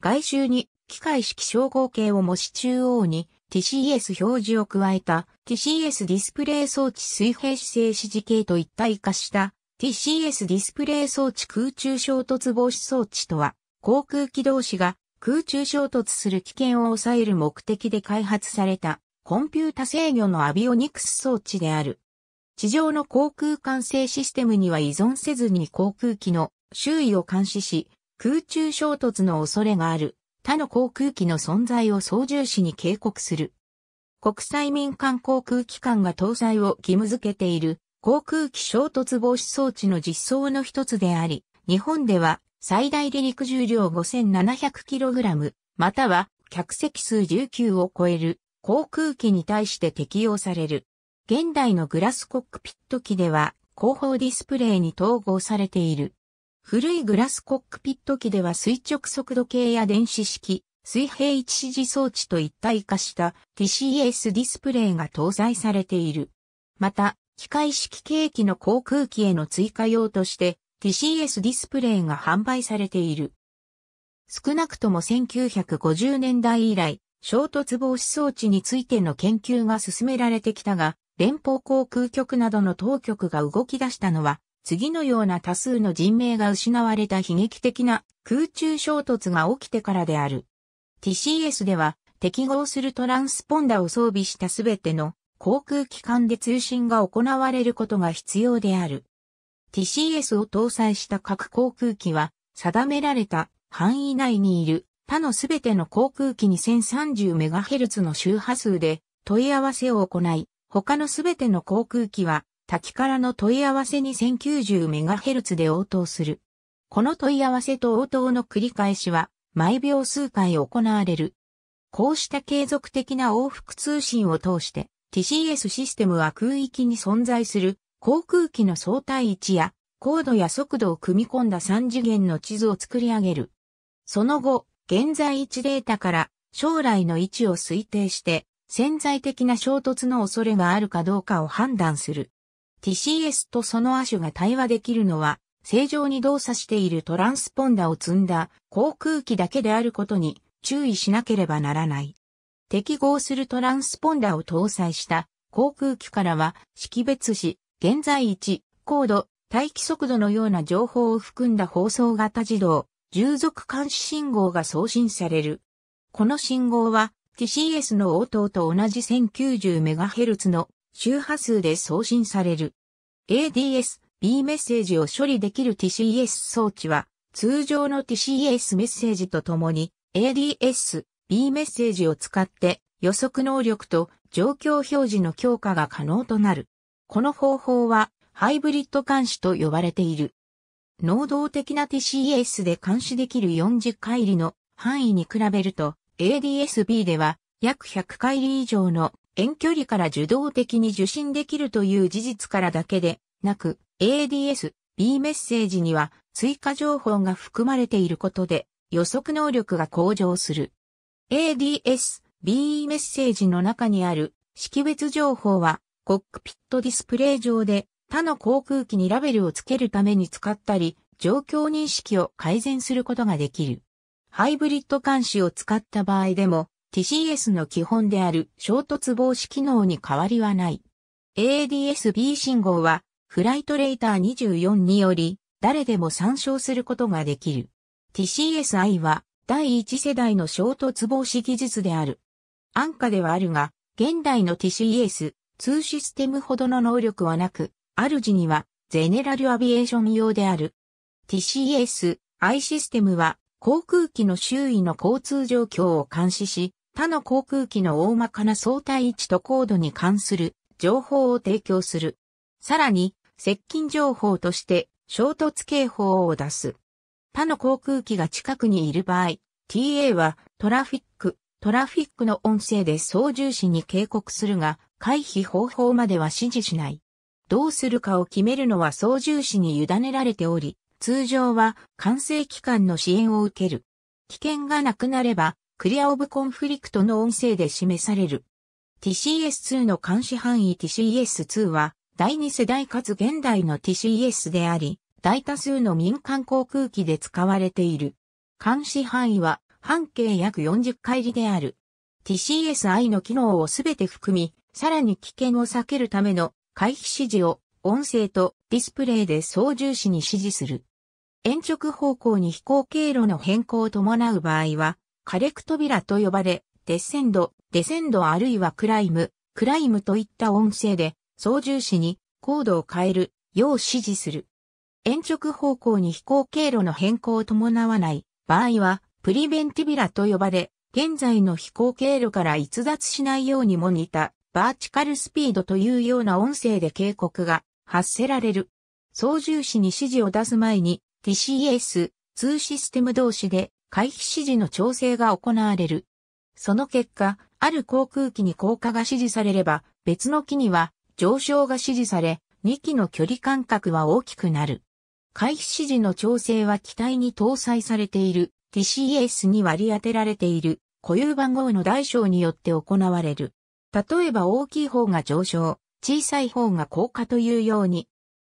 外周に機械式昇合計を模し中央に TCS 表示を加えた TCS ディスプレイ装置水平姿勢指示系と一体化した TCS ディスプレイ装置空中衝突防止装置とは航空機同士が空中衝突する危険を抑える目的で開発されたコンピュータ制御のアビオニクス装置である。地上の航空管制システムには依存せずに航空機の周囲を監視し、空中衝突の恐れがある他の航空機の存在を操縦士に警告する。国際民間航空機関が搭載を義務付けている航空機衝突防止装置の実装の一つであり、日本では最大離陸重量 5700kg または客席数19を超える航空機に対して適用される。現代のグラスコックピット機では後方ディスプレイに統合されている。古いグラスコックピット機では垂直速度計や電子式、水平一指示装置と一体化した TCS ディスプレイが搭載されている。また、機械式計器の航空機への追加用として TCS ディスプレイが販売されている。少なくとも1950年代以来、衝突防止装置についての研究が進められてきたが、連邦航空局などの当局が動き出したのは次のような多数の人命が失われた悲劇的な空中衝突が起きてからである。TCS では適合するトランスポンダを装備したすべての航空機関で通信が行われることが必要である。TCS を搭載した各航空機は定められた範囲内にいる他のすべての航空機に 1030MHz の周波数で問い合わせを行い、他のすべての航空機は滝からの問い合わせに 1090MHz で応答する。この問い合わせと応答の繰り返しは、毎秒数回行われる。こうした継続的な往復通信を通して、TCS システムは空域に存在する航空機の相対位置や高度や速度を組み込んだ3次元の地図を作り上げる。その後、現在位置データから将来の位置を推定して潜在的な衝突の恐れがあるかどうかを判断する。TCS とその亜種が対話できるのは、正常に動作しているトランスポンダを積んだ航空機だけであることに注意しなければならない。適合するトランスポンダを搭載した航空機からは識別し、現在位置、高度、待機速度のような情報を含んだ放送型自動、従属監視信号が送信される。この信号は TCS の応答と同じ 1090MHz の周波数で送信される。ADS、B メッセージを処理できる TCS 装置は、通常の TCS メッセージとともに、ADS、B メッセージを使って予測能力と状況表示の強化が可能となる。この方法は、ハイブリッド監視と呼ばれている。能動的な TCS で監視できる40回りの範囲に比べると ADSB では約100回り以上の遠距離から受動的に受信できるという事実からだけでなく、ADS、B メッセージには追加情報が含まれていることで予測能力が向上する。ADS、B メッセージの中にある識別情報はコックピットディスプレイ上で他の航空機にラベルをつけるために使ったり、状況認識を改善することができる。ハイブリッド監視を使った場合でも TCS の基本である衝突防止機能に変わりはない。ADS-B 信号はフライトレーター24により誰でも参照することができる。TCSI は第1世代の衝突防止技術である。安価ではあるが、現代の TCS、2システムほどの能力はなく、主にはゼネラルアビエーション用である。TCS、I システムは航空機の周囲の交通状況を監視し、他の航空機の大まかな相対位置と高度に関する情報を提供する。さらに、接近情報として衝突警報を出す。他の航空機が近くにいる場合、TA はトラフィック、トラフィックの音声で操縦士に警告するが、回避方法までは指示しない。どうするかを決めるのは操縦士に委ねられており、通常は管制機関の支援を受ける。危険がなくなれば、クリアオブコンフリクトの音声で示される。TCS2 の監視範囲 TCS2 は第二世代かつ現代の TCS であり、大多数の民間航空機で使われている。監視範囲は半径約40海里である。TCSI の機能をすべて含み、さらに危険を避けるための回避指示を音声とディスプレイで操縦士に指示する。延直方向に飛行経路の変更を伴う場合は、カレクトビラと呼ばれ、デッセンド、デセンドあるいはクライム、クライムといった音声で、操縦士に高度を変えるよう指示する。延直方向に飛行経路の変更を伴わない場合は、プリベンティビラと呼ばれ、現在の飛行経路から逸脱しないようにも似た、バーチカルスピードというような音声で警告が発せられる。操縦士に指示を出す前に TCS2 システム同士で回避指示の調整が行われる。その結果、ある航空機に降下が指示されれば、別の機には上昇が指示され、2機の距離間隔は大きくなる。回避指示の調整は機体に搭載されている TCS に割り当てられている固有番号の大小によって行われる。例えば大きい方が上昇、小さい方が降下というように。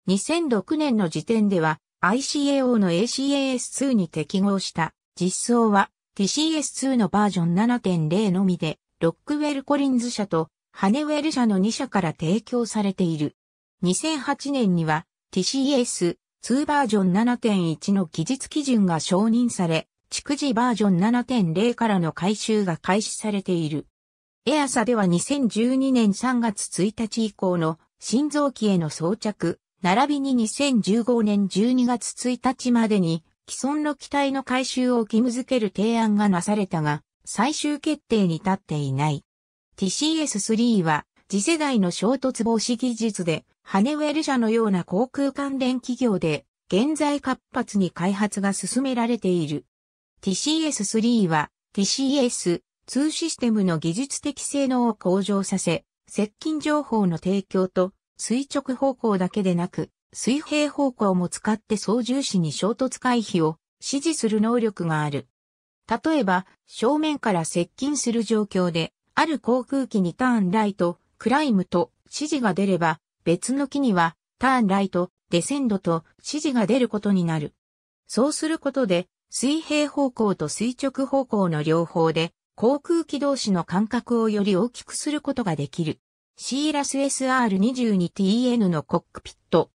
2006年の時点では ICAO の ACAS2 に適合した実装は TCS2 のバージョン7.0のみで、ロックウェル・コリンズ社とハネウェル社の2社から提供されている。2008年には TCS2 バージョン7.1の技術基準が承認され、逐次バージョン7.0からの回収が開始されている。エアサでは2012年3月1日以降の心臓器への装着、並びに2015年12月1日までに既存の機体の回収を義務付ける提案がなされたが、最終決定に立っていない。TCS3 は次世代の衝突防止技術で、ハネウェル社のような航空関連企業で、現在活発に開発が進められている。TCS3 は TCS2 システムの技術的性能を向上させ、接近情報の提供と垂直方向だけでなく、水平方向も使って操縦士に衝突回避を指示する能力がある。例えば、正面から接近する状況で、ある航空機にターンライト、クライムと指示が出れば、別の機にはターンライト、デセンドと指示が出ることになる。そうすることで、水平方向と垂直方向の両方で、航空機同士の間隔をより大きくすることができる。シーラス SR22TN のコックピット、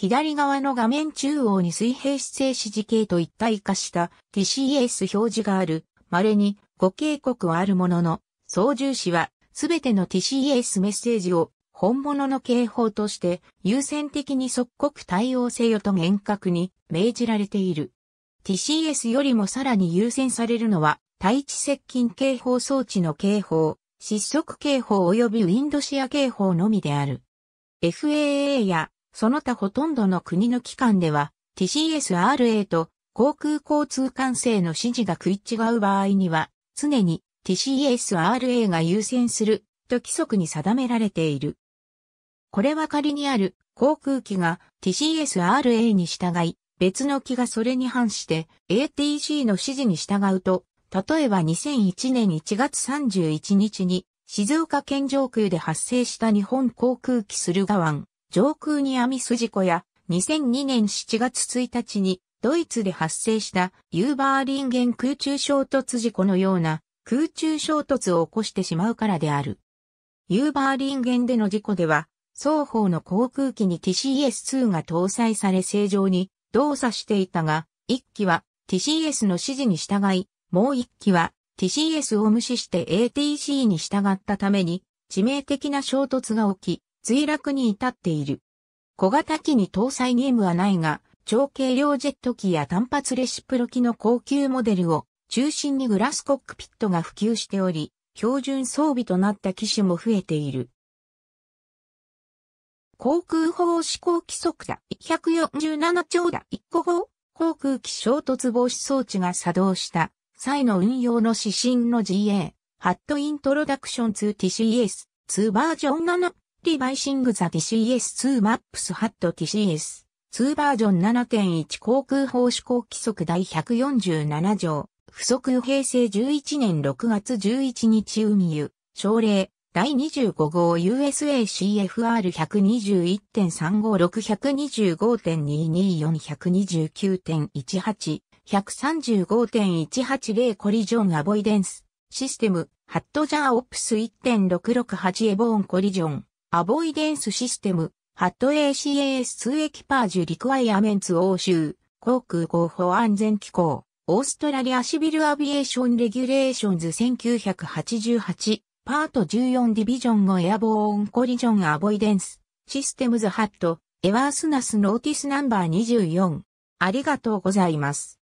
左側の画面中央に水平姿勢指示系と一体化した TCS 表示がある。稀に5警告はあるものの、操縦士はすべての TCS メッセージを本物の警報として優先的に即刻対応せよと厳格に命じられている。TCS よりもさらに優先されるのは、対地接近警報装置の警報、失速警報及びウィンドシア警報のみである。FAA やその他ほとんどの国の機関では TCSRA と航空交通管制の指示が食い違う場合には常に TCSRA が優先すると規則に定められている。これは仮にある航空機が TCSRA に従い、別の機がそれに反して ATC の指示に従うと、例えば2001年1月31日に静岡県上空で発生した日本航空機駿河湾上空に網筋故や2002年7月1日にドイツで発生したユーバーリンゲン空中衝突事故のような空中衝突を起こしてしまうからである。ユーバーリンゲンでの事故では双方の航空機に TCS2 が搭載され正常に動作していたが、1機は TCS の指示に従い、もう1機は TCS を無視して ATC に従ったために致命的な衝突が起き、墜落に至っている。小型機に搭載義務はないが、長軽量ジェット機や単発レシプロ機の高級モデルを中心にグラスコックピットが普及しており、標準装備となった機種も増えている。航空法施行規則だ147兆だ1個号航空機衝突防止装置が作動した際の運用の指針の GA、ハットイントロダクション 2TCS2 バージョン7 Revising the TCS2 Maps had TCS2 バージョン7.1航空法施行規則第147条、不足平成11年6月11日海湯、省令、第25号 u s a c f r 1 2 1 3 5 6 2 5 2 2 4 1 2 9 1 8 135.180コリジョンアボイデンスシステムハットジャーオプス1.668エボーンコリジョンアボイデンスシステム、ハット ACAS2 エキパージュリクワイアメンツ欧州、航空広報安全機構、オーストラリアシビルアビエーションレギュレーションズ1988、パート14ディビジョンのエアボーンコリジョンアボイデンス、システムズハット、エワースナスノーティスナンバー24。ありがとうございます。